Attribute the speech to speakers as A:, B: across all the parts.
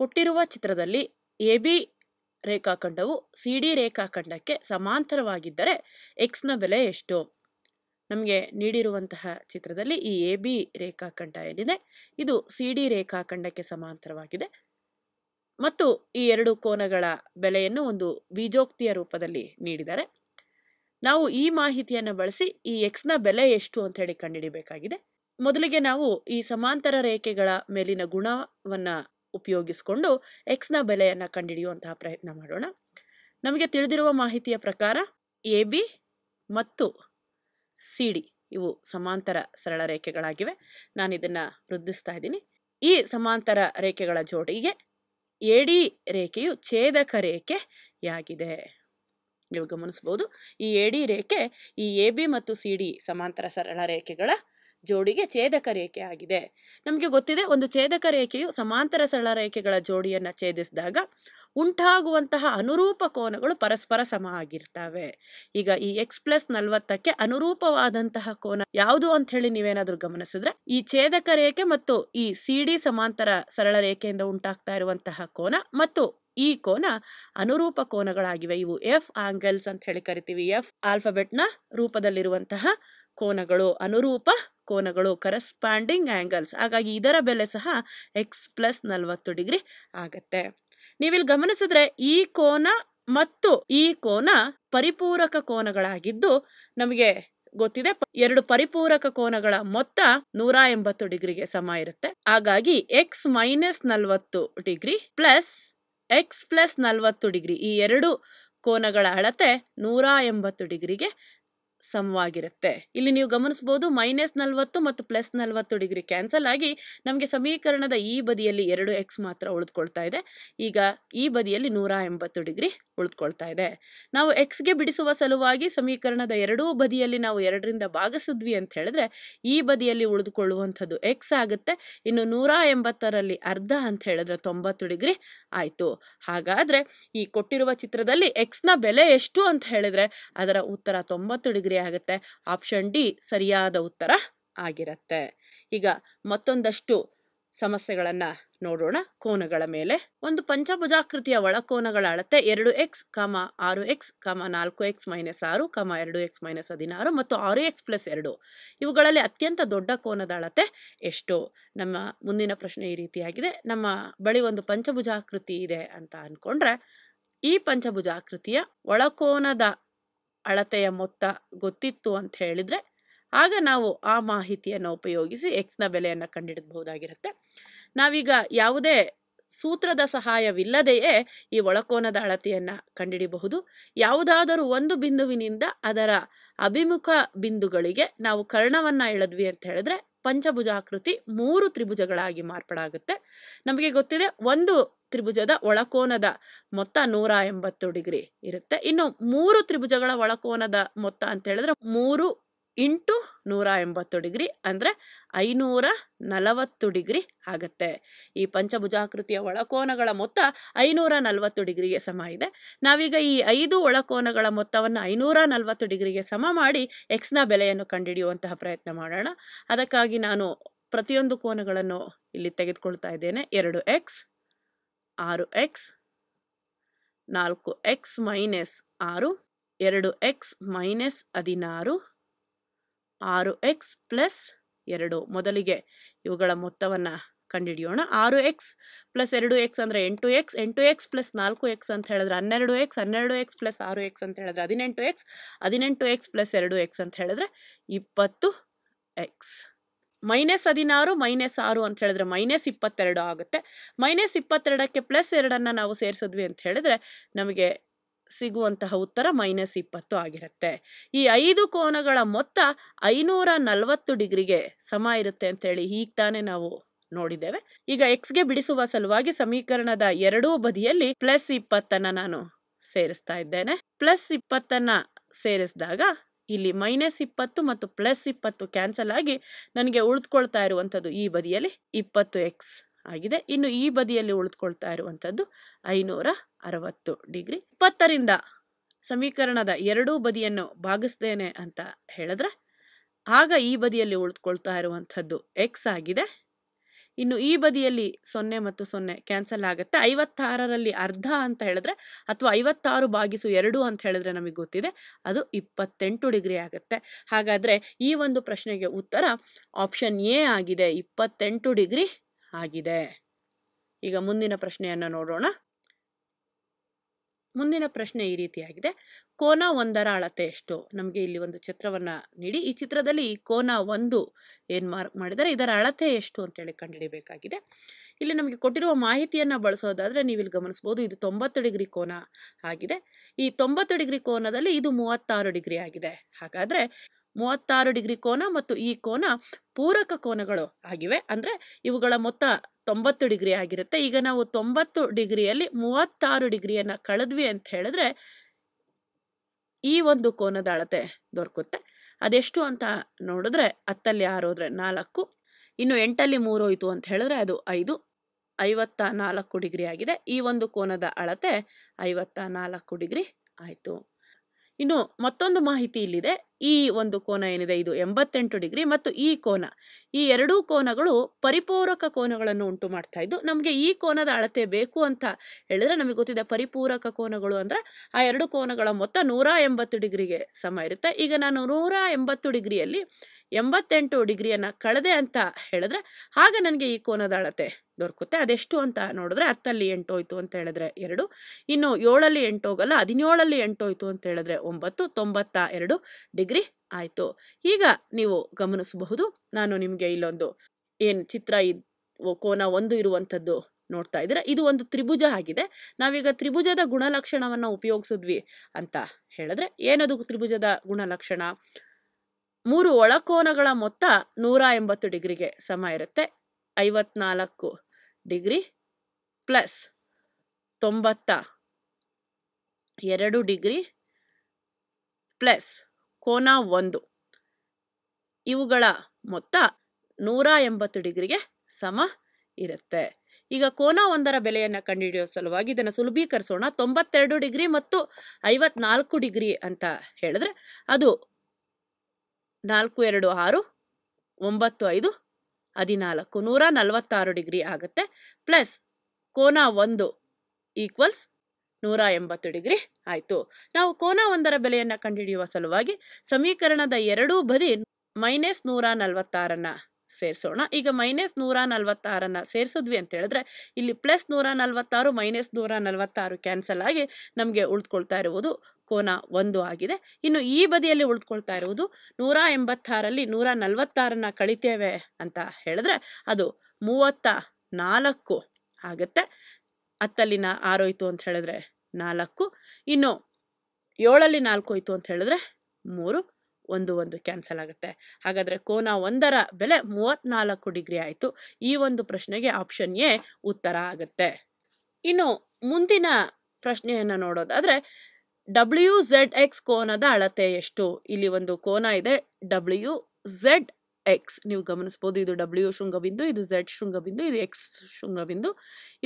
A: ಕೊಟ್ಟಿರುವ ಚಿತ್ರದಲ್ಲಿ A B ರೇಖಾಖಂಡವು ಸಿ ಡಿ ರೇಖಾಖಂಡಕ್ಕೆ ಸಮಾಂತರವಾಗಿದ್ದರೆ ಎಕ್ಸ್ನ ಬೆಲೆ ಎಷ್ಟು ನಮಗೆ ನೀಡಿರುವಂತಹ ಚಿತ್ರದಲ್ಲಿ ಈ ಎ ಬಿ ರೇಖಾಖಂಡ ಏನಿದೆ ಇದು ಸಿ ಡಿ ರೇಖಾಖಂಡಕ್ಕೆ ಸಮಾಂತರವಾಗಿದೆ ಮತ್ತು ಈ ಎರಡು ಕೋನಗಳ ಬೆಲೆಯನ್ನು ಒಂದು ಬೀಜೋಕ್ತಿಯ ರೂಪದಲ್ಲಿ ನೀಡಿದ್ದಾರೆ ನಾವು ಈ ಮಾಹಿತಿಯನ್ನು ಬಳಸಿ ಈ ಎಕ್ಸ್ನ ಬೆಲೆ ಎಷ್ಟು ಅಂತ ಹೇಳಿ ಕಂಡುಹಿಡಿಬೇಕಾಗಿದೆ ಮೊದಲಿಗೆ ನಾವು ಈ ಸಮಾಂತರ ರೇಖೆಗಳ ಮೇಲಿನ ಗುಣವನ್ನು ಉಪಯೋಗಿಸಿಕೊಂಡು ಎಕ್ಸ್ನ ಬೆಲೆಯನ್ನು ಕಂಡುಹಿಡಿಯುವಂತಹ ಪ್ರಯತ್ನ ಮಾಡೋಣ ನಮಗೆ ತಿಳಿದಿರುವ ಮಾಹಿತಿಯ ಪ್ರಕಾರ ಎ ಬಿ ಮತ್ತು ಸಿ ಡಿ ಇವು ಸಮಾಂತರ ಸರಳ ರೇಖೆಗಳಾಗಿವೆ ನಾನು ಇದನ್ನು ವೃದ್ಧಿಸ್ತಾ ಇದ್ದೀನಿ ಈ ಸಮಾಂತರ ರೇಖೆಗಳ ಜೋಡಿಗೆ ಎ ಡಿ ರೇಖೆಯು ಛೇದಕ ರೇಖೆಯಾಗಿದೆ ನೀವು ಗಮನಿಸಬಹುದು ಈ ಎ ಡಿ ರೇಖೆ ಈ ಎ ಬಿ ಮತ್ತು ಸಿ ಡಿ ಸಮಾಂತರ ಸರಳ ರೇಖೆಗಳ ಜೋಡಿಗೆ ಛೇದಕ ರೇಖೆ ಆಗಿದೆ ನಮಗೆ ಗೊತ್ತಿದೆ ಒಂದು ಛೇದಕ ರೇಖೆಯು ಸಮಾಂತರ ಸರಳ ರೇಖೆಗಳ ಜೋಡಿಯನ್ನು ಛೇದಿಸಿದಾಗ ಉಂಟಾಗುವಂತಹ ಅನುರೂಪ ಕೋನಗಳು ಪರಸ್ಪರ ಸಮ ಆಗಿರ್ತವೆ ಈಗ ಈ ಎಕ್ಸ್ ಪ್ಲಸ್ ನಲ್ವತ್ತಕ್ಕೆ ಅನುರೂಪವಾದಂತಹ ಕೋನ ಯಾವುದು ಅಂತ ಹೇಳಿ ನೀವೇನಾದ್ರೂ ಗಮನಿಸಿದ್ರೆ ಈ ಛೇದಕ ರೇಖೆ ಮತ್ತು ಈ ಸಿ ಡಿ ಸಮಾಂತರ ಸರಳ ರೇಖೆಯಿಂದ ಉಂಟಾಗ್ತಾ ಇರುವಂತಹ ಕೋನ ಮತ್ತು ಈ ಕೋನ ಅನುರೂಪ ಕೋನಗಳಾಗಿವೆ ಇವು ಎಫ್ ಆಂಗಲ್ಸ್ ಅಂತ ಹೇಳಿ ಕರಿತೀವಿ ಎಫ್ ನ ರೂಪದಲ್ಲಿರುವಂತಹ ಕೋನಗಳು ಅನುರೂಪ ಕೋನಗಳು ಕರೆಸ್ಪಾಂಡಿಂಗ್ ಆ್ಯಂಗಲ್ಸ್ ಹಾಗಾಗಿ ಇದರ ಬೆಲೆ ಸಹ ಎಕ್ಸ್ ಪ್ಲಸ್ ನಲವತ್ತು ಡಿಗ್ರಿ ಆಗತ್ತೆ ನೀವಿಲ್ಲಿ ಗಮನಿಸಿದ್ರೆ ಈ ಕೋನ ಮತ್ತು ಈ ಕೋನ ಪರಿಪೂರಕ ಕೋನಗಳಾಗಿದ್ದು ನಮಗೆ ಗೊತ್ತಿದೆ ಎರಡು ಪರಿಪೂರಕ ಕೋನಗಳ ಮೊತ್ತ ನೂರ ಎಂಬತ್ತು ಡಿಗ್ರಿಗೆ ಸಮ ಇರುತ್ತೆ ಹಾಗಾಗಿ ಎಕ್ಸ್ ಮೈನಸ್ ನಲ್ವತ್ತು ಡಿಗ್ರಿ ಪ್ಲಸ್ ಎಕ್ಸ್ ಪ್ಲಸ್ ನಲವತ್ತು ಡಿಗ್ರಿ ಈ ಎರಡು ಕೋನಗಳ ಅಳತೆ ನೂರ ಎಂಬತ್ತು ಡಿಗ್ರಿಗೆ ಸಮವಾಗಿರುತ್ತೆ ಇಲ್ಲಿ ನೀವು ಗಮನಿಸಬಹುದು ಮೈನಸ್ ನಲವತ್ತು ಮತ್ತು ಪ್ಲಸ್ ನಲವತ್ತು ಡಿಗ್ರಿ ಕ್ಯಾನ್ಸಲ್ ಆಗಿ ನಮಗೆ ಸಮೀಕರಣದ ಈ ಬದಿಯಲ್ಲಿ ಎರಡು ಎಕ್ಸ್ ಮಾತ್ರ ಉಳಿದುಕೊಳ್ತಾ ಇದೆ ಈಗ ಈ ಬದಿಯಲ್ಲಿ ನೂರ ಎಂಬತ್ತು ಡಿಗ್ರಿ ಉಳಿದುಕೊಳ್ತಾ ಇದೆ ನಾವು ಎಕ್ಸ್ಗೆ ಬಿಡಿಸುವ ಸಲುವಾಗಿ ಸಮೀಕರಣದ ಎರಡೂ ಬದಿಯಲ್ಲಿ ನಾವು ಎರಡರಿಂದ ಭಾಗಿಸಿದ್ವಿ ಅಂತ ಹೇಳಿದ್ರೆ ಈ ಬದಿಯಲ್ಲಿ ಉಳಿದುಕೊಳ್ಳುವಂಥದ್ದು ಎಕ್ಸ್ ಆಗುತ್ತೆ ಇನ್ನು ನೂರ ಎಂಬತ್ತರಲ್ಲಿ ಅರ್ಧ ಅಂತ ಹೇಳಿದ್ರೆ ತೊಂಬತ್ತು ಡಿಗ್ರಿ ಆಯಿತು ಹಾಗಾದರೆ ಈ ಕೊಟ್ಟಿರುವ ಚಿತ್ರದಲ್ಲಿ ಎಕ್ಸ್ನ ಬೆಲೆ ಎಷ್ಟು ಅಂತ ಹೇಳಿದ್ರೆ ಅದರ ಉತ್ತರ ತೊಂಬತ್ತು ಡಿಗ್ರಿ ಡಿಗ್ರಿ ಆಗುತ್ತೆ ಆಪ್ಷನ್ ಡಿ ಸರಿಯಾದ ಉತ್ತರ ಆಗಿರುತ್ತೆ ಈಗ ಮತ್ತೊಂದಷ್ಟು ಸಮಸ್ಯೆಗಳನ್ನು ನೋಡೋಣ ಕೋನಗಳ ಮೇಲೆ ಒಂದು ಪಂಚಭುಜಾಕೃತಿಯ ಒಳಕೋನಗಳ ಅಳತೆ ಎರಡು ಎಕ್ಸ್ ಕಮ ಆರು ಎಕ್ಸ್ ಕಮ ನಾಲ್ಕು ಎಕ್ಸ್ ಮೈನಸ್ ಆರು ಕಮ ಎರಡು ಎಕ್ಸ್ ಮೈನಸ್ ಹದಿನಾರು ಮತ್ತು ಆರು ಎಕ್ಸ್ ಪ್ಲಸ್ ಎರಡು ಇವುಗಳಲ್ಲಿ ಅತ್ಯಂತ ದೊಡ್ಡ ಕೋನದ ಅಳತೆ ಎಷ್ಟು ನಮ್ಮ ಮುಂದಿನ ಪ್ರಶ್ನೆ ಈ ರೀತಿಯಾಗಿದೆ ನಮ್ಮ ಬಳಿ ಒಂದು ಪಂಚಭುಜಾಕೃತಿ ಇದೆ ಅಂತ ಅಂದ್ಕೊಂಡ್ರೆ ಈ ಪಂಚಭುಜಾಕೃತಿಯ ಒಳಕೋನದ ಅಳತೆಯ ಮೊತ್ತ ಗೊತ್ತಿತ್ತು ಅಂತ ಹೇಳಿದರೆ ಆಗ ನಾವು ಆ ಮಾಹಿತಿಯನ್ನು ಉಪಯೋಗಿಸಿ ಎಕ್ಸ್ನ ಬೆಲೆಯನ್ನು ಕಂಡುಹಿಡಬಹುದಾಗಿರುತ್ತೆ ನಾವೀಗ ಯಾವುದೇ ಸೂತ್ರದ ಸಹಾಯವಿಲ್ಲದೆಯೇ ಈ ಒಳಕೋನದ ಅಳತೆಯನ್ನು ಕಂಡುಹಿಡಿಬಹುದು ಯಾವುದಾದರೂ ಒಂದು ಬಿಂದುವಿನಿಂದ ಅದರ ಅಭಿಮುಖ ಬಿಂದುಗಳಿಗೆ ನಾವು ಕರ್ಣವನ್ನು ಎಳೆದ್ವಿ ಅಂತ ಹೇಳಿದ್ರೆ ಪಂಚಭುಜಾಕೃತಿ ಮೂರು ತ್ರಿಭುಜಗಳಾಗಿ ಮಾರ್ಪಾಡಾಗುತ್ತೆ ನಮಗೆ ಗೊತ್ತಿದೆ ಒಂದು ತ್ರಿಭುಜದ ಒಳಕೋನದ ಮೊತ್ತ ನೂರ ಎಂಬತ್ತು ಡಿಗ್ರಿ ಇರುತ್ತೆ ಇನ್ನು ಮೂರು ತ್ರಿಭುಜಗಳ ಒಳಕೋನದ ಮೊತ್ತ ಅಂತ ಹೇಳಿದ್ರೆ ಮೂರು ಇಂಟು ನೂರ ಎಂಬತ್ತು ಡಿಗ್ರಿ ಅಂದರೆ ಐನೂರ ನಲವತ್ತು ಡಿಗ್ರಿ ಆಗುತ್ತೆ ಈ ಪಂಚಭುಜಾಕೃತಿಯ ಒಳಕೋನಗಳ ಮೊತ್ತ ಐನೂರ ನಲವತ್ತು ಡಿಗ್ರಿಗೆ ಸಮ ಇದೆ ನಾವೀಗ ಈ ಐದು ಒಳಕೋನಗಳ ಮೊತ್ತವನ್ನು ಐನೂರ ನಲವತ್ತು ಡಿಗ್ರಿಗೆ ಸಮ ಮಾಡಿ ಎಕ್ಸ್ನ ಬೆಲೆಯನ್ನು ಕಂಡುಹಿಡಿಯುವಂತಹ ಪ್ರಯತ್ನ ಮಾಡೋಣ ಅದಕ್ಕಾಗಿ ನಾನು ಪ್ರತಿಯೊಂದು ಕೋನಗಳನ್ನು ಇಲ್ಲಿ ತೆಗೆದುಕೊಳ್ತಾ ಇದ್ದೇನೆ ಎರಡು ಎಕ್ಸ್ ಆರು ಎಕ್ಸ್ ನಾಲ್ಕು ಎಕ್ಸ್ ಮೈನಸ್ ಆರು ಎರಡು ಎಕ್ಸ್ ಮೈನಸ್ ಹದಿನಾರು ಆರು ಎಕ್ಸ್ ಪ್ಲಸ್ ಎರಡು ಮೊದಲಿಗೆ ಇವುಗಳ ಮೊತ್ತವನ್ನು ಕಂಡುಹಿಡಿಯೋಣ ಆರು ಎಕ್ಸ್ ಪ್ಲಸ್ ಎರಡು ಎಕ್ಸ್ ಅಂದರೆ ಎಂಟು ಎಕ್ಸ್ ಎಂಟು ಎಕ್ಸ್ ಪ್ಲಸ್ ನಾಲ್ಕು ಎಕ್ಸ್ ಅಂತ ಹೇಳಿದ್ರೆ ಹನ್ನೆರಡು ಎಕ್ಸ್ ಹನ್ನೆರಡು ಎಕ್ಸ್ ಪ್ಲಸ್ ಆರು ಎಕ್ಸ್ ಅಂತ ಹೇಳಿದ್ರೆ ಹದಿನೆಂಟು ಎಕ್ಸ್ ಹದಿನೆಂಟು ಎಕ್ಸ್ ಪ್ಲಸ್ ಎರಡು ಎಕ್ಸ್ ಅಂತ ಹೇಳಿದ್ರೆ ಇಪ್ಪತ್ತು ಎಕ್ಸ್ ಮೈನಸ್ ಹದಿನಾರು ಮೈನಸ್ ಆರು ಅಂತ ಹೇಳಿದ್ರೆ ಮೈನಸ್ ಇಪ್ಪತ್ತೆರಡು ಆಗುತ್ತೆ ಮೈನಸ್ ಇಪ್ಪತ್ತೆರಡಕ್ಕೆ ಪ್ಲಸ್ ಎರಡನ್ನು ನಾವು ಸೇರಿಸಿದ್ವಿ ಅಂತ ಹೇಳಿದ್ರೆ ನಮಗೆ ಸಿಗುವಂತಹ ಉತ್ತರ ಮೈನಸ್ ಇಪ್ಪತ್ತು ಆಗಿರುತ್ತೆ ಈ ಐದು ಕೋನಗಳ ಮೊತ್ತ ಐನೂರ ನಲವತ್ತು ಡಿಗ್ರಿಗೆ ಸಮ ಇರುತ್ತೆ ಅಂತ ಹೇಳಿ ಈಗ ತಾನೇ ನಾವು ನೋಡಿದ್ದೇವೆ ಈಗ ಎಕ್ಸ್ಗೆ ಬಿಡಿಸುವ ಸಲುವಾಗಿ ಸಮೀಕರಣದ ಎರಡೂ ಬದಿಯಲ್ಲಿ ಪ್ಲಸ್ ಇಪ್ಪತ್ತನ್ನ ನಾನು ಸೇರಿಸ್ತಾ ಇದ್ದೇನೆ ಪ್ಲಸ್ ಇಪ್ಪತ್ತನ್ನ ಸೇರಿಸಿದಾಗ ಇಲ್ಲಿ ಮೈನಸ್ ಇಪ್ಪತ್ತು ಮತ್ತು ಪ್ಲಸ್ ಇಪ್ಪತ್ತು ಕ್ಯಾನ್ಸಲ್ ಆಗಿ ನನಗೆ ಉಳಿದುಕೊಳ್ತಾ ಇರುವಂಥದ್ದು ಈ ಬದಿಯಲ್ಲಿ ಇಪ್ಪತ್ತು ಎಕ್ಸ್ ಆಗಿದೆ ಇನ್ನು ಈ ಬದಿಯಲ್ಲಿ ಉಳಿದುಕೊಳ್ತಾ ಇರುವಂಥದ್ದು ಐನೂರ ಅರವತ್ತು ಡಿಗ್ರಿ ಇಪ್ಪತ್ತರಿಂದ ಸಮೀಕರಣದ ಎರಡೂ ಬದಿಯನ್ನು ಭಾಗಿಸ್ತೇನೆ ಅಂತ ಹೇಳಿದ್ರೆ ಆಗ ಈ ಬದಿಯಲ್ಲಿ ಉಳಿದುಕೊಳ್ತಾ ಇರುವಂಥದ್ದು ಎಕ್ಸ್ ಆಗಿದೆ ಇನ್ನು ಈ ಬದಿಯಲ್ಲಿ ಸೊನ್ನೆ ಮತ್ತು ಸೊನ್ನೆ ಕ್ಯಾನ್ಸಲ್ ಆಗುತ್ತೆ ಐವತ್ತಾರರಲ್ಲಿ ಅರ್ಧ ಅಂತ ಹೇಳಿದ್ರೆ ಅಥವಾ ಐವತ್ತಾರು ಭಾಗಿಸು ಎರಡು ಅಂತ ಹೇಳಿದ್ರೆ ನಮಗೆ ಗೊತ್ತಿದೆ ಅದು ಇಪ್ಪತ್ತೆಂಟು ಡಿಗ್ರಿ ಆಗುತ್ತೆ ಹಾಗಾದರೆ ಈ ಒಂದು ಪ್ರಶ್ನೆಗೆ ಉತ್ತರ ಆಪ್ಷನ್ ಎ ಆಗಿದೆ ಇಪ್ಪತ್ತೆಂಟು ಡಿಗ್ರಿ ಆಗಿದೆ ಈಗ ಮುಂದಿನ ಪ್ರಶ್ನೆಯನ್ನು ನೋಡೋಣ ಮುಂದಿನ ಪ್ರಶ್ನೆ ಈ ರೀತಿಯಾಗಿದೆ ಕೋನ ಒಂದರ ಅಳತೆ ಎಷ್ಟು ನಮಗೆ ಇಲ್ಲಿ ಒಂದು ಚಿತ್ರವನ್ನು ನೀಡಿ ಈ ಚಿತ್ರದಲ್ಲಿ ಕೋನ ಒಂದು ಏನು ಮಾರ್ಕ್ ಮಾಡಿದರೆ ಇದರ ಅಳತೆ ಎಷ್ಟು ಅಂತೇಳಿ ಕಂಡುಹಿಡಿಯಬೇಕಾಗಿದೆ ಇಲ್ಲಿ ನಮಗೆ ಕೊಟ್ಟಿರುವ ಮಾಹಿತಿಯನ್ನು ಬಳಸೋದಾದರೆ ನೀವು ಇಲ್ಲಿ ಗಮನಿಸ್ಬೋದು ಇದು ತೊಂಬತ್ತು ಡಿಗ್ರಿ ಕೋನ ಆಗಿದೆ ಈ ತೊಂಬತ್ತು ಡಿಗ್ರಿ ಕೋನದಲ್ಲಿ ಇದು ಮೂವತ್ತಾರು ಡಿಗ್ರಿ ಆಗಿದೆ ಹಾಗಾದರೆ ಮೂವತ್ತಾರು ಡಿಗ್ರಿ ಕೋನ ಮತ್ತು ಈ ಕೋನ ಪೂರಕ ಕೋನಗಳು ಆಗಿವೆ ಅಂದರೆ ಇವುಗಳ ಮೊತ್ತ ತೊಂಬತ್ತು ಡಿಗ್ರಿ ಆಗಿರುತ್ತೆ ಈಗ ನಾವು ತೊಂಬತ್ತು ಡಿಗ್ರಿಯಲ್ಲಿ ಮೂವತ್ತಾರು ಡಿಗ್ರಿಯನ್ನು ಕಳೆದ್ವಿ ಅಂತ ಹೇಳಿದ್ರೆ ಈ ಒಂದು ಕೋನದ ಅಳತೆ ದೊರಕುತ್ತೆ ಅದೆಷ್ಟು ಅಂತ ನೋಡಿದ್ರೆ ಹತ್ತಲ್ಲಿ ಆರು ಹೋದರೆ ನಾಲ್ಕು ಇನ್ನು ಎಂಟಲ್ಲಿ ಮೂರು ಹೋಯಿತು ಅಂತ ಹೇಳಿದ್ರೆ ಅದು ಐದು ಐವತ್ತ ನಾಲ್ಕು ಡಿಗ್ರಿ ಆಗಿದೆ ಈ ಒಂದು ಕೋನದ ಅಳತೆ ಐವತ್ತ ನಾಲ್ಕು ಡಿಗ್ರಿ ಆಯಿತು ಇನ್ನು ಮತ್ತೊಂದು ಮಾಹಿತಿ ಇಲ್ಲಿದೆ ಈ ಒಂದು ಕೋನ ಏನಿದೆ ಇದು ಎಂಬತ್ತೆಂಟು ಡಿಗ್ರಿ ಮತ್ತು ಈ ಕೋನ ಈ ಎರಡೂ ಕೋನಗಳು ಪರಿಪೂರಕ ಕೋನಗಳನ್ನು ಉಂಟು ಮಾಡ್ತಾ ಇದ್ದು ನಮಗೆ ಈ ಕೋನದ ಅಳತೆ ಬೇಕು ಅಂತ ಹೇಳಿದ್ರೆ ನಮಗೆ ಗೊತ್ತಿದೆ ಪರಿಪೂರಕ ಕೋನಗಳು ಅಂದರೆ ಆ ಎರಡು ಕೋನಗಳ ಮೊತ್ತ ನೂರ ಎಂಬತ್ತು ಡಿಗ್ರಿಗೆ ಸಮ ಇರುತ್ತೆ ಈಗ ನಾನು ನೂರ ಎಂಬತ್ತು ಡಿಗ್ರಿಯಲ್ಲಿ ಎಂಬತ್ತೆಂಟು ಡಿಗ್ರಿಯನ್ನು ಕಳೆದೆ ಅಂತ ಹೇಳಿದ್ರೆ ಆಗ ನನಗೆ ಈ ಕೋನದ ಅಳತೆ ದೊರಕುತ್ತೆ ಅದೆಷ್ಟು ಅಂತ ನೋಡಿದ್ರೆ ಹತ್ತಲ್ಲಿ ಎಂಟು ಹೋಯ್ತು ಅಂತ ಹೇಳಿದ್ರೆ ಎರಡು ಇನ್ನು ಏಳಲ್ಲಿ ಎಂಟು ಹೋಗಲ್ಲ ಹದಿನೇಳಲ್ಲಿ ಎಂಟು ಹೋಯ್ತು ಅಂತ ಹೇಳಿದ್ರೆ ಒಂಬತ್ತು ತೊಂಬತ್ತ ಎರಡು ಡಿಗ್ರಿ ಡಿಗ್ರಿ ಆಯಿತು ಈಗ ನೀವು ಗಮನಿಸಬಹುದು ನಾನು ನಿಮಗೆ ಇಲ್ಲೊಂದು ಏನು ಚಿತ್ರ ಇದ್ ಕೋನ ಒಂದು ಇರುವಂಥದ್ದು ನೋಡ್ತಾ ಇದ್ದೀರಾ ಇದು ಒಂದು ತ್ರಿಭುಜ ಆಗಿದೆ ನಾವೀಗ ತ್ರಿಭುಜದ ಗುಣಲಕ್ಷಣವನ್ನು ಉಪಯೋಗಿಸಿದ್ವಿ ಅಂತ ಹೇಳಿದ್ರೆ ಏನದು ತ್ರಿಭುಜದ ಗುಣಲಕ್ಷಣ ಮೂರು ಒಳಕೋನಗಳ ಮೊತ್ತ ನೂರ ಎಂಬತ್ತು ಡಿಗ್ರಿಗೆ ಸಮ ಇರುತ್ತೆ ಐವತ್ನಾಲ್ಕು ಡಿಗ್ರಿ ಪ್ಲಸ್ ತೊಂಬತ್ತ ಎರಡು ಡಿಗ್ರಿ ಪ್ಲಸ್ ಕೋನ ಒಂದು ಇವುಗಳ ಮೊತ್ತ ನೂರ ಎಂಬತ್ತು ಡಿಗ್ರಿಗೆ ಸಮ ಇರುತ್ತೆ ಈಗ ಕೋನ ಒಂದರ ಬೆಲೆಯನ್ನು ಕಂಡುಹಿಡಿಯೋ ಸಲುವಾಗಿ ಇದನ್ನು ಸುಲಭೀಕರಿಸೋಣ ತೊಂಬತ್ತೆರಡು ಡಿಗ್ರಿ ಮತ್ತು ಐವತ್ನಾಲ್ಕು ಡಿಗ್ರಿ ಅಂತ ಹೇಳಿದ್ರೆ ಅದು ನಾಲ್ಕು ಎರಡು ಆರು ಒಂಬತ್ತು ಐದು ಹದಿನಾಲ್ಕು ನೂರ ನಲವತ್ತಾರು ಡಿಗ್ರಿ ಆಗುತ್ತೆ ಪ್ಲಸ್ ಕೋನ ಒಂದು ಈಕ್ವಲ್ಸ್ ನೂರ ಎಂಬತ್ತು ಡಿಗ್ರಿ ಆಯಿತು ನಾವು ಕೋನ ಒಂದರ ಬೆಲೆಯನ್ನು ಕಂಡುಹಿಡಿಯುವ ಸಲುವಾಗಿ ಸಮೀಕರಣದ ಎರಡೂ ಬದಿ ಮೈನಸ್ ನೂರ ನಲವತ್ತಾರನ್ನು ಸೇರಿಸೋಣ ಈಗ ಮೈನಸ್ ನೂರ ನಲವತ್ತಾರನ್ನ ಸೇರಿಸಿದ್ವಿ ಅಂತ ಹೇಳಿದ್ರೆ ಇಲ್ಲಿ ಪ್ಲಸ್ ನೂರ ನಲವತ್ತಾರು ಮೈನಸ್ ನೂರ ನಲವತ್ತಾರು ಕ್ಯಾನ್ಸಲ್ ಆಗಿ ನಮಗೆ ಉಳಿದುಕೊಳ್ತಾ ಇರುವುದು ಕೋನ ಒಂದು ಆಗಿದೆ ಇನ್ನು ಈ ಬದಿಯಲ್ಲಿ ಉಳಿದುಕೊಳ್ತಾ ಇರುವುದು ನೂರ ಎಂಬತ್ತಾರಲ್ಲಿ ನೂರ ನಲವತ್ತಾರನ್ನ ಕಳಿತೇವೆ ಅಂತ ಹೇಳಿದ್ರೆ ಅದು ಮೂವತ್ತ ನಾಲ್ಕು ಆಗುತ್ತೆ ಹತ್ತಲ್ಲಿ ನಾ ಆರೋಯ್ತು ಅಂತ ಹೇಳಿದ್ರೆ ನಾಲ್ಕು ಇನ್ನು ಏಳಲ್ಲಿ ನಾಲ್ಕು ಹೋಯ್ತು ಅಂತ ಹೇಳಿದ್ರೆ ಮೂರು ಒಂದು ಒಂದು ಕ್ಯಾನ್ಸಲ್ ಆಗುತ್ತೆ ಹಾಗಾದರೆ ಕೋನ ಒಂದರ ಬೆಲೆ ಮೂವತ್ನಾಲ್ಕು ಡಿಗ್ರಿ ಆಯಿತು ಈ ಒಂದು ಪ್ರಶ್ನೆಗೆ ಆಪ್ಷನ್ ಎ ಉತ್ತರ ಆಗುತ್ತೆ ಇನ್ನು ಮುಂದಿನ ಪ್ರಶ್ನೆಯನ್ನು ನೋಡೋದಾದರೆ ಡಬ್ಲ್ಯೂ ಝೆಡ್ ಎಕ್ಸ್ ಕೋನದ ಅಳತೆ ಎಷ್ಟು ಇಲ್ಲಿ ಒಂದು ಕೋನ ಇದೆ ಡಬ್ಲ್ಯೂ ಝೆಡ್ ಎಕ್ಸ್ ನೀವು ಗಮನಿಸ್ಬೋದು ಇದು ಡಬ್ಲ್ಯೂ ಶೃಂಗಬಿಂದು ಇದು ಝೆಡ್ ಶೃಂಗಬಿಂದು ಇದು ಎಕ್ಸ್ ಶೃಂಗಬಿಂದು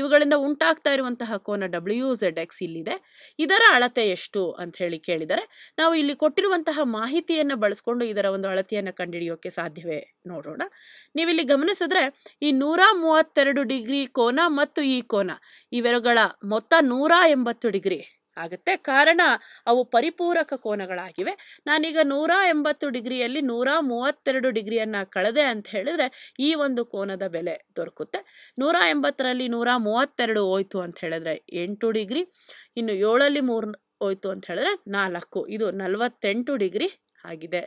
A: ಇವುಗಳಿಂದ ಉಂಟಾಗ್ತಾ ಇರುವಂತಹ ಕೋನ ಡಬ್ಲ್ಯೂ ಝೆಡ್ ಎಕ್ಸ್ ಇಲ್ಲಿದೆ ಇದರ ಅಳತೆ ಎಷ್ಟು ಅಂತ ಹೇಳಿ ಕೇಳಿದರೆ ನಾವು ಇಲ್ಲಿ ಕೊಟ್ಟಿರುವಂತಹ ಮಾಹಿತಿಯನ್ನು ಬಳಸ್ಕೊಂಡು ಇದರ ಒಂದು ಅಳತೆಯನ್ನು ಕಂಡುಹಿಡಿಯೋಕೆ ಸಾಧ್ಯವೇ ನೋಡೋಣ ನೀವಿಲ್ಲಿ ಗಮನಿಸಿದ್ರೆ ಈ ನೂರ ಮೂವತ್ತೆರಡು ಡಿಗ್ರಿ ಕೋನ ಮತ್ತು ಈ ಕೋನ ಇವೆರುಗಳ ಮೊತ್ತ ನೂರ ಎಂಬತ್ತು ಡಿಗ್ರಿ ಆಗುತ್ತೆ ಕಾರಣ ಅವು ಪರಿಪೂರಕ ಕೋನಗಳಾಗಿವೆ ನಾನೀಗ ನೂರ ಎಂಬತ್ತು ಡಿಗ್ರಿಯಲ್ಲಿ ನೂರ ಮೂವತ್ತೆರಡು ಡಿಗ್ರಿಯನ್ನು ಕಳೆದೆ ಅಂತ ಹೇಳಿದ್ರೆ ಈ ಒಂದು ಕೋನದ ಬೆಲೆ ದೊರಕುತ್ತೆ ನೂರ ಎಂಬತ್ತರಲ್ಲಿ ನೂರ ಮೂವತ್ತೆರಡು ಹೋಯ್ತು ಅಂತ ಹೇಳಿದ್ರೆ ಎಂಟು ಡಿಗ್ರಿ ಇನ್ನು ಏಳಲ್ಲಿ ಮೂರು ಹೋಯ್ತು ಅಂತ ಹೇಳಿದ್ರೆ ನಾಲ್ಕು ಇದು ನಲ್ವತ್ತೆಂಟು ಡಿಗ್ರಿ ಆಗಿದೆ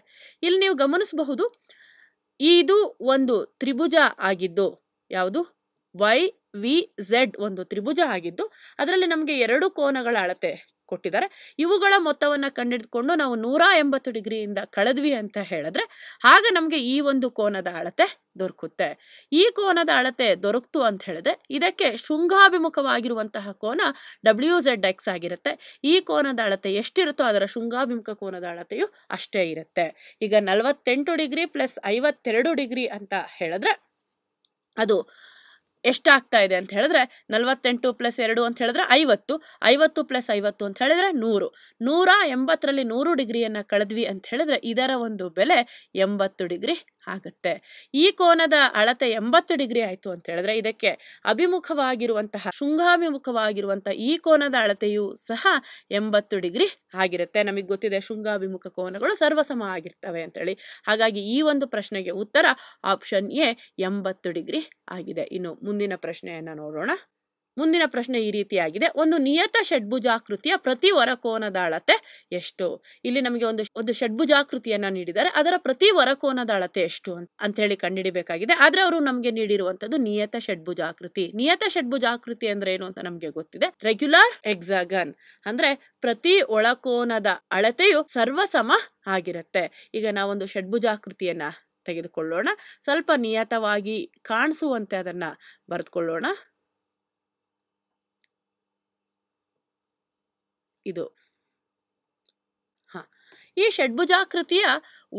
A: ಇಲ್ಲಿ ನೀವು ಗಮನಿಸಬಹುದು ಇದು ಒಂದು ತ್ರಿಭುಜ ಆಗಿದ್ದು ಯಾವುದು ವೈ ವಿ ಝೆಡ್ ಒಂದು ತ್ರಿಭುಜ ಆಗಿದ್ದು ಅದರಲ್ಲಿ ನಮಗೆ ಎರಡು ಕೋನಗಳ ಅಳತೆ ಕೊಟ್ಟಿದ್ದಾರೆ ಇವುಗಳ ಮೊತ್ತವನ್ನು ಕಂಡಿಡ್ಕೊಂಡು ನಾವು ನೂರ ಎಂಬತ್ತು ಡಿಗ್ರಿಯಿಂದ ಕಳೆದ್ವಿ ಅಂತ ಹೇಳಿದ್ರೆ ಆಗ ನಮಗೆ ಈ ಒಂದು ಕೋನದ ಅಳತೆ ದೊರಕುತ್ತೆ ಈ ಕೋನದ ಅಳತೆ ದೊರಕ್ತು ಅಂತ ಹೇಳಿದೆ ಇದಕ್ಕೆ ಶೃಂಗಾಭಿಮುಖವಾಗಿರುವಂತಹ ಕೋನ ಡಬ್ಲ್ಯೂ ಝೆಡ್ ಎಕ್ಸ್ ಆಗಿರುತ್ತೆ ಈ ಕೋನದ ಅಳತೆ ಎಷ್ಟಿರುತ್ತೋ ಅದರ ಶೃಂಗಾಭಿಮುಖ ಕೋನದ ಅಳತೆಯು ಅಷ್ಟೇ ಇರುತ್ತೆ ಈಗ ನಲವತ್ತೆಂಟು ಡಿಗ್ರಿ ಪ್ಲಸ್ ಐವತ್ತೆರಡು ಡಿಗ್ರಿ ಅಂತ ಹೇಳಿದ್ರೆ ಅದು ಎಷ್ಟಾಗ್ತಾ ಇದೆ ಅಂತ ಹೇಳಿದ್ರೆ ನಲವತ್ತೆಂಟು ಪ್ಲಸ್ ಎರಡು ಅಂತ ಹೇಳಿದ್ರೆ ಐವತ್ತು ಐವತ್ತು ಪ್ಲಸ್ ಐವತ್ತು ಅಂತ ಹೇಳಿದ್ರೆ ನೂರು ನೂರ ಎಂಬತ್ತರಲ್ಲಿ ನೂರು ಡಿಗ್ರಿಯನ್ನು ಕಳೆದ್ವಿ ಅಂತ ಹೇಳಿದ್ರೆ ಇದರ ಒಂದು ಬೆಲೆ ಎಂಬತ್ತು ಡಿಗ್ರಿ ಆಗುತ್ತೆ ಈ ಕೋನದ ಅಳತೆ ಎಂಬತ್ತು ಡಿಗ್ರಿ ಆಯಿತು ಅಂತ ಹೇಳಿದ್ರೆ ಇದಕ್ಕೆ ಅಭಿಮುಖವಾಗಿರುವಂತಹ ಶೃಂಗಾಭಿಮುಖವಾಗಿರುವಂತಹ ಈ ಕೋನದ ಅಳತೆಯೂ ಸಹ ಎಂಬತ್ತು ಡಿಗ್ರಿ ಆಗಿರುತ್ತೆ ನಮಗೆ ಗೊತ್ತಿದೆ ಶೃಂಗಾಭಿಮುಖ ಕೋನಗಳು ಸರ್ವಸಮ ಆಗಿರ್ತವೆ ಅಂತೇಳಿ ಹಾಗಾಗಿ ಈ ಒಂದು ಪ್ರಶ್ನೆಗೆ ಉತ್ತರ ಆಪ್ಷನ್ ಎ ಎಂಬತ್ತು ಡಿಗ್ರಿ ಆಗಿದೆ ಇನ್ನು ಮುಂದಿನ ಪ್ರಶ್ನೆಯನ್ನು ನೋಡೋಣ ಮುಂದಿನ ಪ್ರಶ್ನೆ ಈ ರೀತಿಯಾಗಿದೆ ಒಂದು ನಿಯತ ಷಡ್ಭುಜಾಕೃತಿಯ ಪ್ರತಿ ಅಳತೆ ಎಷ್ಟು ಇಲ್ಲಿ ನಮಗೆ ಒಂದು ಒಂದು ಷಡ್ಭುಜಾಕೃತಿಯನ್ನ ನೀಡಿದ್ದಾರೆ ಅದರ ಪ್ರತಿ ವರಕೋನದ ಅಳತೆ ಎಷ್ಟು ಅಂತ ಹೇಳಿ ಕಂಡಿಡಬೇಕಾಗಿದೆ ಆದ್ರೆ ಅವರು ನಮಗೆ ನೀಡಿರುವಂತದ್ದು ನಿಯತ ಷಡ್ಭುಜಾಕೃತಿ ನಿಯತ ಷಡ್ಭುಜಾಕೃತಿ ಅಂದ್ರೆ ಏನು ಅಂತ ನಮಗೆ ಗೊತ್ತಿದೆ ರೆಗ್ಯುಲರ್ ಎಕ್ಸಾಗನ್ ಅಂದ್ರೆ ಪ್ರತಿ ಒಳಕೋನದ ಅಳತೆಯು ಸರ್ವಸಮ ಆಗಿರುತ್ತೆ ಈಗ ನಾವೊಂದು ಷಡ್ಭುಜಾಕೃತಿಯನ್ನ ತೆಗೆದುಕೊಳ್ಳೋಣ ಸ್ವಲ್ಪ ನಿಯತವಾಗಿ ಕಾಣಿಸುವಂತೆ ಅದನ್ನ ಬರೆದುಕೊಳ್ಳೋಣ ಇದು ಹ ಈ ಷಡ್ಭುಜಾಕೃತಿಯ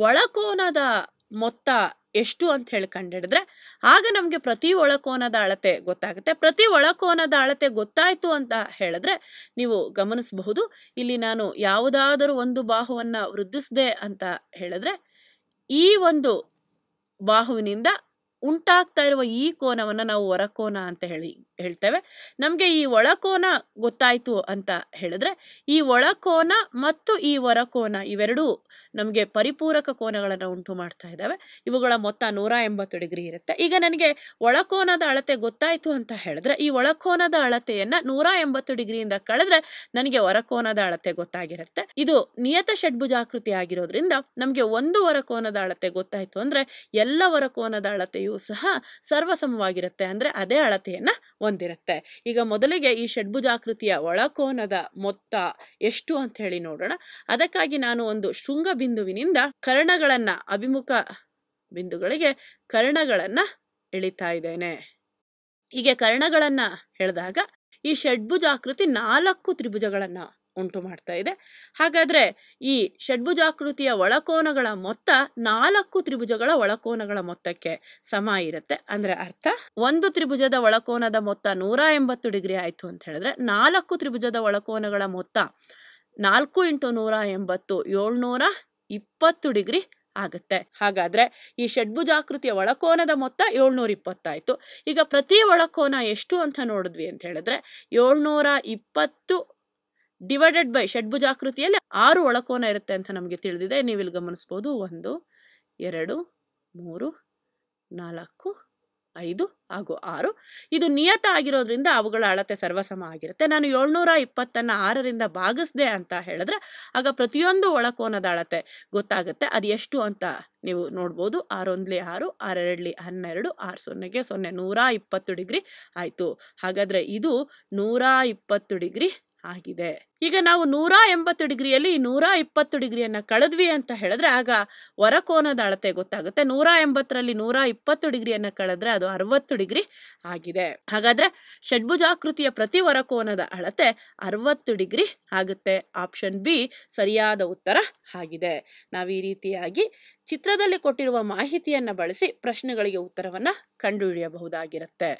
A: ಒಳಕೋನದ ಮೊತ್ತ ಎಷ್ಟು ಅಂತ ಹೇಳಿ ಹಿಡಿದ್ರೆ ಆಗ ನಮಗೆ ಪ್ರತಿ ಒಳಕೋನದ ಅಳತೆ ಗೊತ್ತಾಗುತ್ತೆ ಪ್ರತಿ ಒಳಕೋನದ ಅಳತೆ ಗೊತ್ತಾಯಿತು ಅಂತ ಹೇಳಿದ್ರೆ ನೀವು ಗಮನಿಸಬಹುದು ಇಲ್ಲಿ ನಾನು ಯಾವುದಾದರೂ ಒಂದು ಬಾಹುವನ್ನು ವೃದ್ಧಿಸಿದೆ ಅಂತ ಹೇಳಿದ್ರೆ ಈ ಒಂದು ಬಾಹುವಿನಿಂದ ಉಂಟಾಗ್ತಾ ಇರುವ ಈ ಕೋನವನ್ನು ನಾವು ಹೊರಕೋನ ಅಂತ ಹೇಳಿ ಹೇಳ್ತೇವೆ ನಮಗೆ ಈ ಒಳಕೋನ ಗೊತ್ತಾಯಿತು ಅಂತ ಹೇಳಿದ್ರೆ ಈ ಒಳಕೋನ ಮತ್ತು ಈ ಹೊರಕೋನ ಇವೆರಡೂ ನಮಗೆ ಪರಿಪೂರಕ ಕೋನಗಳನ್ನು ಉಂಟು ಮಾಡ್ತಾ ಇದ್ದಾವೆ ಇವುಗಳ ಮೊತ್ತ ನೂರ ಎಂಬತ್ತು ಡಿಗ್ರಿ ಇರುತ್ತೆ ಈಗ ನನಗೆ ಒಳಕೋನದ ಅಳತೆ ಗೊತ್ತಾಯಿತು ಅಂತ ಹೇಳಿದ್ರೆ ಈ ಒಳಕೋನದ ಅಳತೆಯನ್ನು ನೂರ ಎಂಬತ್ತು ಡಿಗ್ರಿಯಿಂದ ಕಳೆದ್ರೆ ನನಗೆ ಹೊರಕೋನದ ಅಳತೆ ಗೊತ್ತಾಗಿರುತ್ತೆ ಇದು ನಿಯತ ಷಡ್ಭುಜಾಕೃತಿ ಆಗಿರೋದ್ರಿಂದ ನಮಗೆ ಒಂದು ಹೊರಕೋನದ ಅಳತೆ ಗೊತ್ತಾಯಿತು ಅಂದ್ರೆ ಎಲ್ಲ ಹೊರಕೋನದ ಅಳತೆಯೂ ಸಹ ಸರ್ವಸಮವಾಗಿರುತ್ತೆ ಅಂದ್ರೆ ಅದೇ ಅಳತೆಯನ್ನು ಹೊಂದಿರುತ್ತೆ ಈಗ ಮೊದಲಿಗೆ ಈ ಷಡ್ಭುಜಾಕೃತಿಯ ಒಳಕೋನದ ಮೊತ್ತ ಎಷ್ಟು ಅಂತ ಹೇಳಿ ನೋಡೋಣ ಅದಕ್ಕಾಗಿ ನಾನು ಒಂದು ಶೃಂಗ ಬಿಂದುವಿನಿಂದ ಕರ್ಣಗಳನ್ನು ಅಭಿಮುಖ ಬಿಂದುಗಳಿಗೆ ಕರ್ಣಗಳನ್ನು ಎಳಿತಾ ಇದ್ದೇನೆ ಹೀಗೆ ಕರ್ಣಗಳನ್ನು ಹೇಳಿದಾಗ ಈ ಷಡ್ಭುಜಾಕೃತಿ ನಾಲ್ಕು ತ್ರಿಭುಜಗಳನ್ನು ಉಂಟು ಮಾಡ್ತಾ ಇದೆ ಹಾಗಾದರೆ ಈ ಷಡ್ಭುಜಾಕೃತಿಯ ಒಳಕೋನಗಳ ಮೊತ್ತ ನಾಲ್ಕು ತ್ರಿಭುಜಗಳ ಒಳಕೋನಗಳ ಮೊತ್ತಕ್ಕೆ ಸಮ ಇರುತ್ತೆ ಅಂದರೆ ಅರ್ಥ ಒಂದು ತ್ರಿಭುಜದ ಒಳಕೋನದ ಮೊತ್ತ ನೂರ ಎಂಬತ್ತು ಡಿಗ್ರಿ ಆಯಿತು ಅಂತ ಹೇಳಿದ್ರೆ ನಾಲ್ಕು ತ್ರಿಭುಜದ ಒಳಕೋನಗಳ ಮೊತ್ತ ನಾಲ್ಕು ಇಂಟು ನೂರ ಎಂಬತ್ತು ಏಳ್ನೂರ ಇಪ್ಪತ್ತು ಡಿಗ್ರಿ ಆಗುತ್ತೆ ಹಾಗಾದರೆ ಈ ಷಡ್ಭುಜಾಕೃತಿಯ ಒಳಕೋನದ ಮೊತ್ತ ಏಳ್ನೂರ ಇಪ್ಪತ್ತಾಯಿತು ಈಗ ಪ್ರತಿ ಒಳಕೋನ ಎಷ್ಟು ಅಂತ ನೋಡಿದ್ವಿ ಅಂತ ಹೇಳಿದ್ರೆ ಏಳ್ನೂರ ಇಪ್ಪತ್ತು ಡಿವೈಡೆಡ್ ಬೈ ಷಡ್ಭುಜಾಕೃತಿಯಲ್ಲಿ ಆರು ಒಳಕೋನ ಇರುತ್ತೆ ಅಂತ ನಮಗೆ ತಿಳಿದಿದೆ ನೀವು ಇಲ್ಲಿ ಗಮನಿಸ್ಬೋದು ಒಂದು ಎರಡು ಮೂರು ನಾಲ್ಕು ಐದು ಹಾಗೂ ಆರು ಇದು ನಿಯತ ಆಗಿರೋದ್ರಿಂದ ಅವುಗಳ ಅಳತೆ ಸರ್ವಸಮ ಆಗಿರುತ್ತೆ ನಾನು ಏಳ್ನೂರ ಇಪ್ಪತ್ತನ್ನು ಆರರಿಂದ ಭಾಗಿಸ್ದೆ ಅಂತ ಹೇಳಿದ್ರೆ ಆಗ ಪ್ರತಿಯೊಂದು ಒಳಕೋನದ ಅಳತೆ ಗೊತ್ತಾಗುತ್ತೆ ಅದು ಎಷ್ಟು ಅಂತ ನೀವು ನೋಡ್ಬೋದು ಆರೊಂದ್ಲಿ ಆರು ಆರೆರಡ್ಲಿ ಹನ್ನೆರಡು ಆರು ಸೊನ್ನೆಗೆ ಸೊನ್ನೆ ನೂರ ಇಪ್ಪತ್ತು ಡಿಗ್ರಿ ಆಯಿತು ಹಾಗಾದರೆ ಇದು ನೂರ ಇಪ್ಪತ್ತು ಡಿಗ್ರಿ ಆಗಿದೆ ಈಗ ನಾವು ನೂರ ಎಂಬತ್ತು ಡಿಗ್ರಿಯಲ್ಲಿ ನೂರ ಇಪ್ಪತ್ತು ಡಿಗ್ರಿಯನ್ನು ಕಳೆದ್ವಿ ಅಂತ ಹೇಳಿದ್ರೆ ಆಗ ವರಕೋನದ ಅಳತೆ ಗೊತ್ತಾಗುತ್ತೆ ನೂರ ಎಂಬತ್ತರಲ್ಲಿ ನೂರ ಇಪ್ಪತ್ತು ಡಿಗ್ರಿಯನ್ನು ಕಳೆದ್ರೆ ಅದು ಅರವತ್ತು ಡಿಗ್ರಿ ಆಗಿದೆ ಹಾಗಾದ್ರೆ ಷಡ್ಭುಜಾಕೃತಿಯ ಪ್ರತಿ ವರಕೋನದ ಅಳತೆ ಅರವತ್ತು ಡಿಗ್ರಿ ಆಗುತ್ತೆ ಆಪ್ಷನ್ ಬಿ ಸರಿಯಾದ ಉತ್ತರ ಆಗಿದೆ ನಾವು ಈ ರೀತಿಯಾಗಿ ಚಿತ್ರದಲ್ಲಿ ಕೊಟ್ಟಿರುವ ಮಾಹಿತಿಯನ್ನು ಬಳಸಿ ಪ್ರಶ್ನೆಗಳಿಗೆ ಉತ್ತರವನ್ನು ಕಂಡುಹಿಡಿಯಬಹುದಾಗಿರುತ್ತೆ